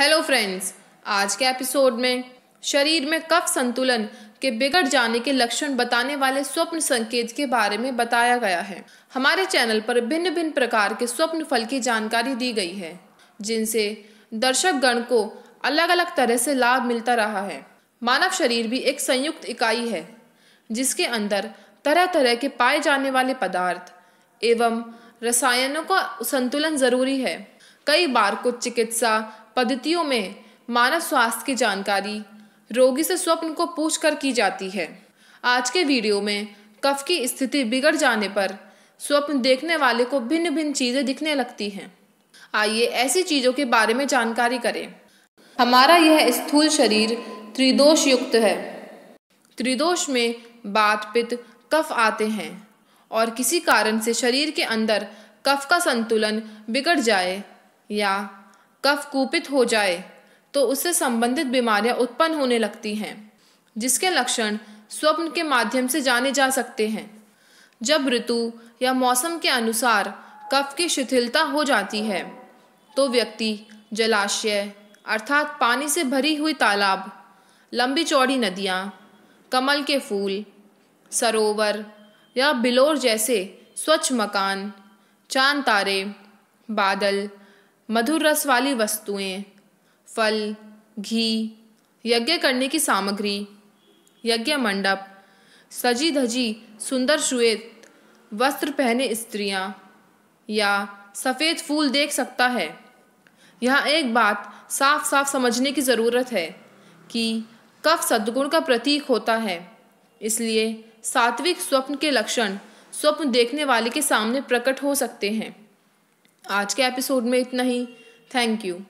hello friends आज के episode में शरीर में कफ संतुलन के बिगड़ जाने के लक्षण बताने वाले स्वप्न संकेत के बारे में बताया गया है हमारे चैनल पर भिन्न भिन्न प्रकार के स्वप्न फल की जानकारी दी गई है जिनसे दर्शक गण को अलग अलग तरह से लाभ मिलता रहा है मानव शरीर भी एक संयुक्त इकाई है जिसके अंदर तरह तरह के पाए जाने वाले पदार्थ एवं रसायनों का संतुलन जरूरी है कई बार कुछ चिकित्सा पद्धतियों में मानव स्वास्थ्य की जानकारी रोगी से स्वप्न को पूछ कर की जाती है आज के वीडियो में कफ की स्थिति बिगड़ जाने पर स्वप्न देखने वाले को भिन्न भिन्न चीज़ें दिखने लगती हैं आइए ऐसी चीज़ों के बारे में जानकारी करें हमारा यह स्थूल शरीर त्रिदोष युक्त है त्रिदोष में बात पित्त कफ आते हैं और किसी कारण से शरीर के अंदर कफ का संतुलन बिगड़ जाए या कफ कुपित हो जाए तो उससे संबंधित बीमारियां उत्पन्न होने लगती हैं जिसके लक्षण स्वप्न के माध्यम से जाने जा सकते हैं जब ऋतु या मौसम के अनुसार कफ की शिथिलता हो जाती है तो व्यक्ति जलाशय अर्थात पानी से भरी हुई तालाब लंबी चौड़ी नदियाँ कमल के फूल सरोवर या बिलोर जैसे स्वच्छ मकान चांद तारे बादल मधुर रस वाली वस्तुएं, फल घी यज्ञ करने की सामग्री यज्ञ मंडप सजी धजी सुंदर श्वेत वस्त्र पहने स्त्रियां या सफ़ेद फूल देख सकता है यह एक बात साफ साफ समझने की ज़रूरत है कि कफ सद्गुण का प्रतीक होता है इसलिए सात्विक स्वप्न के लक्षण स्वप्न देखने वाले के सामने प्रकट हो सकते हैं आज के एपिसोड में इतना ही थैंक यू